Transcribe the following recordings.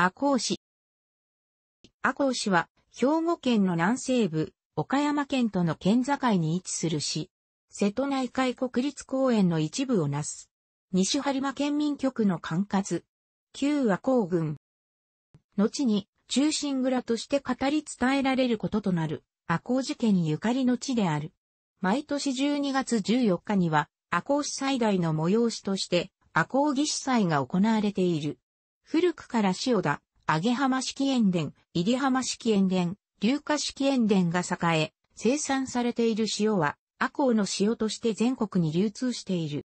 赤穂市。赤穂市は、兵庫県の南西部、岡山県との県境に位置する市。瀬戸内海国立公園の一部をなす。西播磨県民局の管轄。旧赤光郡。後に、中心蔵として語り伝えられることとなる、赤穂事件ゆかりの地である。毎年12月14日には、赤穂市最大の催しとして、赤穂義司祭が行われている。古くから塩田、揚げ浜式塩田、入浜式塩田、硫化式塩田が栄え、生産されている塩は、阿公の塩として全国に流通している。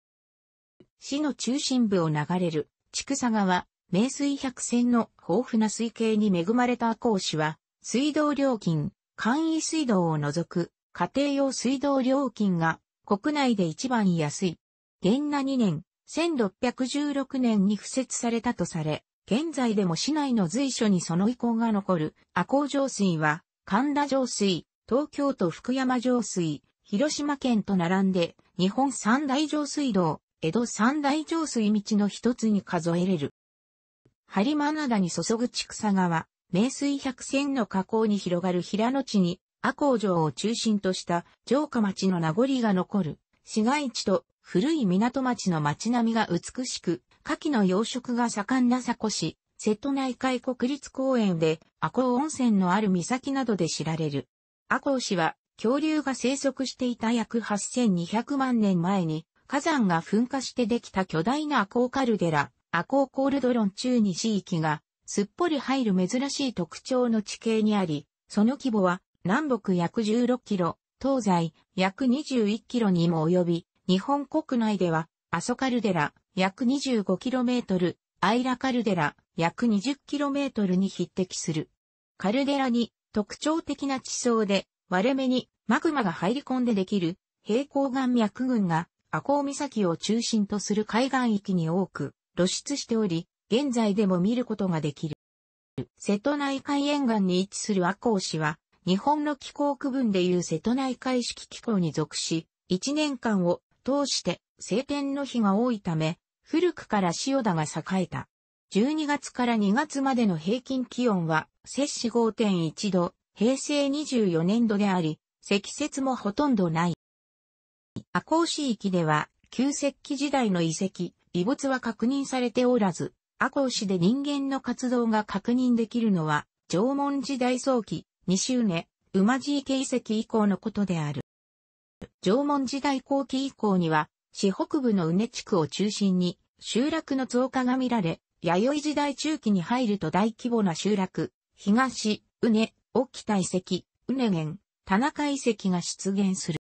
市の中心部を流れる、畜佐川、名水百選の豊富な水系に恵まれた阿公市は、水道料金、簡易水道を除く、家庭用水道料金が、国内で一番安い。元那2年、1616年に付設されたとされ、現在でも市内の随所にその遺構が残る、阿公上水は、神田上水、東京都福山上水、広島県と並んで、日本三大上水道、江戸三大上水道の一つに数えれる。播磨灘に注ぐ千草川、名水百選の河口に広がる平野地に、阿公城を中心とした城下町の名残が残る、市街地と古い港町の町並みが美しく、夏季の養殖が盛んな佐古市、瀬戸内海国立公園で、阿公温泉のある岬などで知られる。阿公市は、恐竜が生息していた約8200万年前に、火山が噴火してできた巨大なアコカルデラ、アココールドロン中に地域が、すっぽり入る珍しい特徴の地形にあり、その規模は、南北約16キロ、東西約21キロにも及び、日本国内では、阿蘇カルデラ、約 25km、アイラカルデラ、約 20km に匹敵する。カルデラに特徴的な地層で割れ目にマグマが入り込んでできる平行岩脈群がアコ岬を中心とする海岸域に多く露出しており、現在でも見ることができる。瀬戸内海沿岸に位置するアコ市は、日本の気候区分でいう瀬戸内海式気候に属し、1年間を通して晴天の日が多いため、古くから塩田が栄えた。12月から2月までの平均気温は、摂氏5.1度、平成24年度であり、積雪もほとんどない。赤穂市域では、旧石器時代の遺跡、遺物は確認されておらず、赤穂市で人間の活動が確認できるのは、縄文時代早期、二周年、馬地池遺跡以降のことである。縄文時代後期以降には、市北部の宇根地区を中心に、集落の増加が見られ、弥生時代中期に入ると大規模な集落、東、宇根、沖田遺跡、宇根源、田中遺跡が出現する。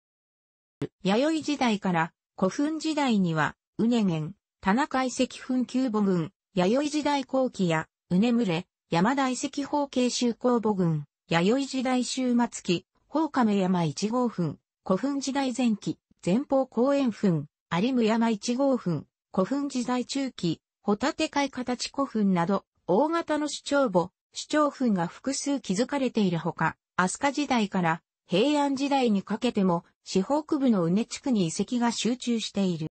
弥生時代から古墳時代には、宇根源、田中遺跡墳旧母群、弥生時代後期や、宇根群れ、山田遺跡方形周公母群、弥生時代終末期、宝亀山一号墳、古墳時代前期、前方公園墳、有無山一号墳、古墳時代中期、ホタテ海形古墳など、大型の主張墓、主張墳が複数築かれているほか、飛鳥時代から平安時代にかけても、四北部の宇根地区に遺跡が集中している。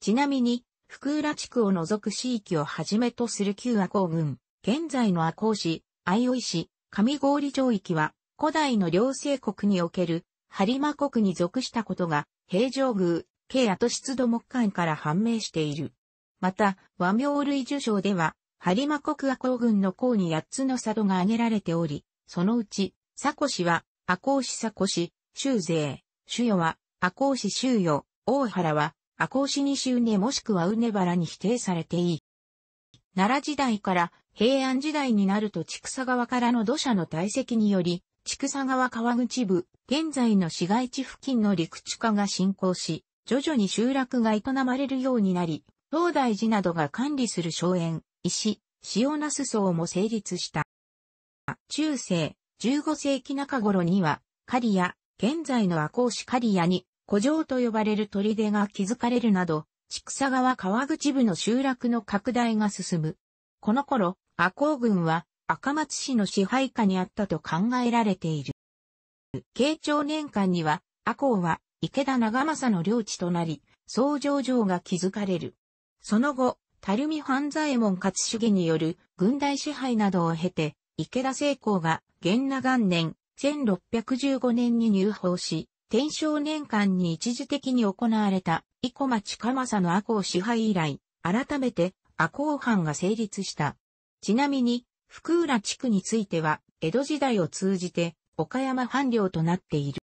ちなみに、福浦地区を除く地域をはじめとする旧阿公郡、現在の阿公市、相生市、上郡町域は、古代の両政国における、播磨国に属したことが、平城宮、ケアと湿度木管から判明している。また、和名類受賞では、播磨国阿公軍の公に八つの佐渡が挙げられており、そのうち、佐古氏は、阿公氏佐古氏、修税、主与は、阿公氏修与、大原は、阿公氏二周根もしくはうねばらに否定されていい。奈良時代から平安時代になると畜草川からの土砂の堆積により、畜草川川口部、現在の市街地付近の陸地化が進行し、徐々に集落が営まれるようになり、東大寺などが管理する荘園、石、塩なす荘も成立した。中世、15世紀中頃には、狩谷、現在の赤穂市狩谷に、古城と呼ばれる砦が築かれるなど、千草川川口部の集落の拡大が進む。この頃、赤穂郡は赤松市の支配下にあったと考えられている。慶長年間には、赤穂は池田長政の領地となり、総上城が築かれる。その後、垂水半左衛門勝重による軍隊支配などを経て、池田成功が元那元年、1615年に入法し、天正年間に一時的に行われた、生駒町佐の赤穂支配以来、改めて赤穂藩が成立した。ちなみに、福浦地区については、江戸時代を通じて、岡山藩領となっている。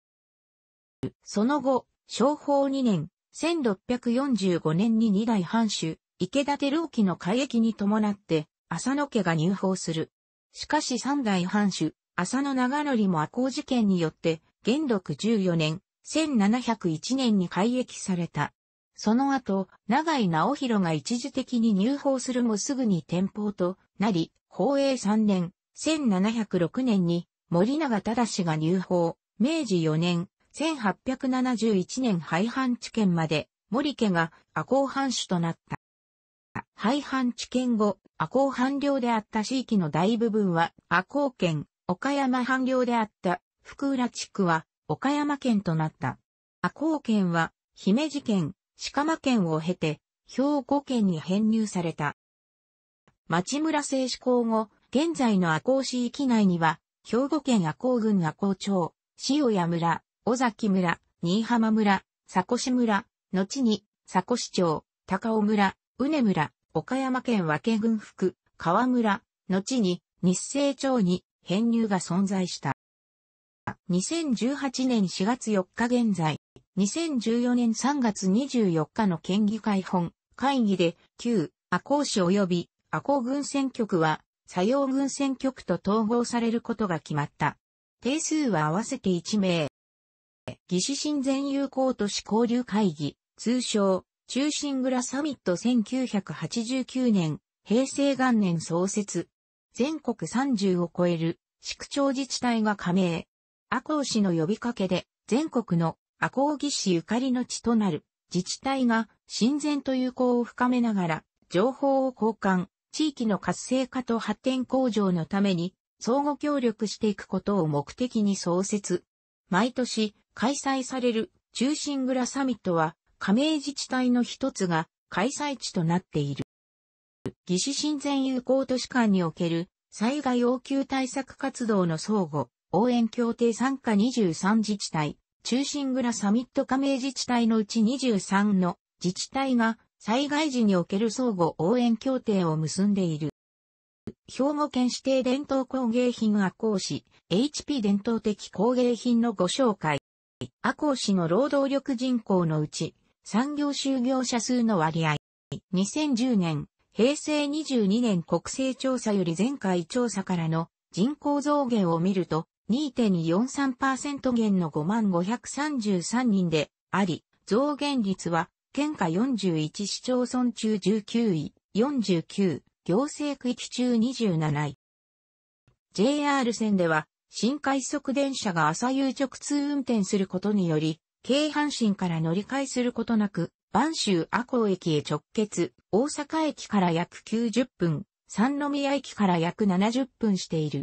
その後、商法2年、1645年に二代藩主、池田照興の改役に伴って、浅野家が入法する。しかし三代藩主、浅野長則も赤穂事件によって、元禄14年、1701年に改役された。その後、長井直弘が一時的に入法するもすぐに転法となり、宝永3年、1706年に森永正が入法、明治4年、1871年廃藩置県まで、森家が赤穂藩主となった。廃藩置県後、赤穂藩領であった地域の大部分は赤穂県、岡山藩領であった福浦地区は岡山県となった。赤穂県は姫路県、鹿間県を経て兵庫県に編入された。町村制施行後、現在の赤穂市域内には、兵庫県赤穂郡赤穂町、塩谷村、尾崎村、新居浜村、佐古市村、後に、佐古市町、高尾村、宇根村、岡山県和家軍福、川村、後に、日清町に編入が存在した。2018年4月4日現在、2014年3月24日の県議会本会議で、旧赤穂市及び赤穂軍選挙区は、左陽軍選挙区と統合されることが決まった。定数は合わせて1名。義士親善友好都市交流会議、通称、中心蔵サミット1989年、平成元年創設。全国30を超える市区町自治体が加盟。赤穂市の呼びかけで、全国の赤穂義士ゆかりの地となる自治体が親善と友好を深めながら、情報を交換、地域の活性化と発展向上のために相互協力していくことを目的に創設。毎年開催される中心蔵サミットは加盟自治体の一つが開催地となっている。義士親善友好都市間における災害応急対策活動の相互、応援協定参加23自治体、中心蔵サミット加盟自治体のうち23の自治体が災害時における相互応援協定を結んでいる。兵庫県指定伝統工芸品赤穂市、HP 伝統的工芸品のご紹介。赤穂市の労働力人口のうち、産業就業者数の割合。2010年、平成22年国勢調査より前回調査からの人口増減を見ると、2.43%減の5533人であり、増減率は、県下41市町村中19位、49、行政区域中27位。JR 線では、新快速電車が朝夕直通運転することにより、京阪神から乗り換えすることなく、播州阿公駅へ直結、大阪駅から約90分、三宮駅から約70分している。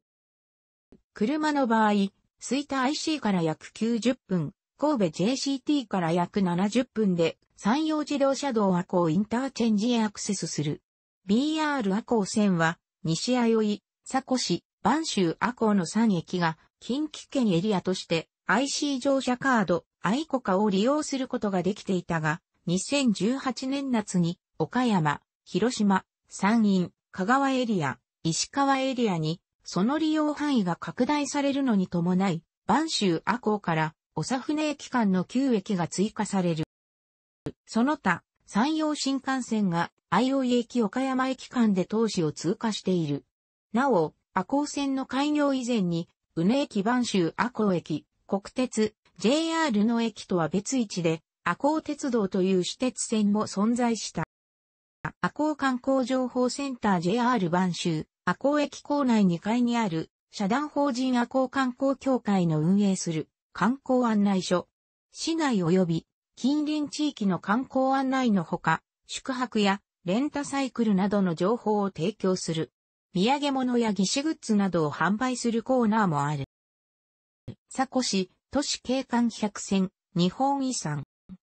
車の場合、吹田 IC から約90分、神戸 JCT から約70分で、山陽自動車道阿公インターチェンジへアクセスする。BR 阿光線は、西あよい、佐古市、万州阿光の3駅が、近畿圏エリアとして、IC 乗車カード、愛子家を利用することができていたが、2018年夏に、岡山、広島、山陰、香川エリア、石川エリアに、その利用範囲が拡大されるのに伴い、万州阿光から、長船駅間の9駅が追加される。その他、山陽新幹線がおい駅岡山駅間で当市を通過している。なお、赤穂線の開業以前に、宇根駅万州赤穂駅、国鉄、JR の駅とは別位置で、赤穂鉄道という私鉄線も存在した。赤穂観光情報センター JR 万州、赤穂駅構内2階にある、社団法人赤穂観光協会の運営する観光案内所。市内及び近隣地域の観光案内のほか、宿泊やレンタサイクルなどの情報を提供する。土産物や義手グッズなどを販売するコーナーもある。佐古市、都市景観百選、日本遺産。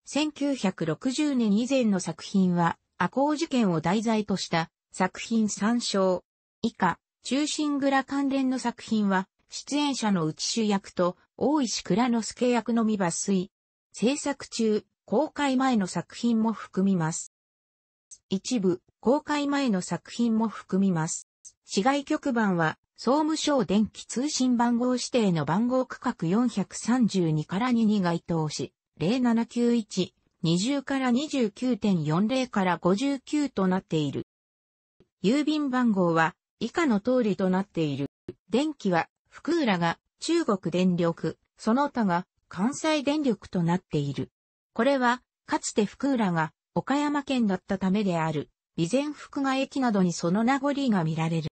1960年以前の作品は、赤穂事件を題材とした作品参照。以下、中心蔵関連の作品は、出演者の内主役と、大石倉之助役のみ抜粋。制作中、公開前の作品も含みます。一部、公開前の作品も含みます。市外局番は、総務省電気通信番号指定の番号区画432から2に該当し、0791、20から29.40から59となっている。郵便番号は以下の通りとなっている。電気は、福浦が中国電力、その他が関西電力となっている。これは、かつて福浦が岡山県だったためである、備前福賀駅などにその名残が見られる。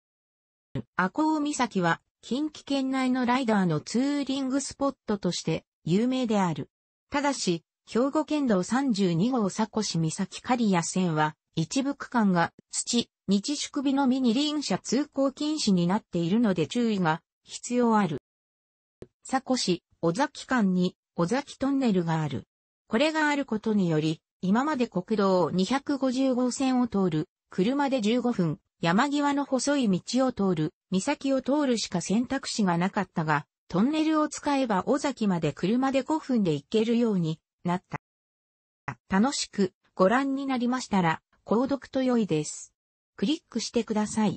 阿公岬は、近畿圏内のライダーのツーリングスポットとして有名である。ただし、兵庫県道32号佐古市岬刈谷線は、一部区間が土、日宿日のミニ輪車通行禁止になっているので注意が必要ある。佐市尾崎間に尾崎トンネルがある。これがあることにより、今まで国道250号線を通る、車で15分、山際の細い道を通る、岬を通るしか選択肢がなかったが、トンネルを使えば尾崎まで車で5分で行けるようになった。楽しくご覧になりましたら、購読と良いです。クリックしてください。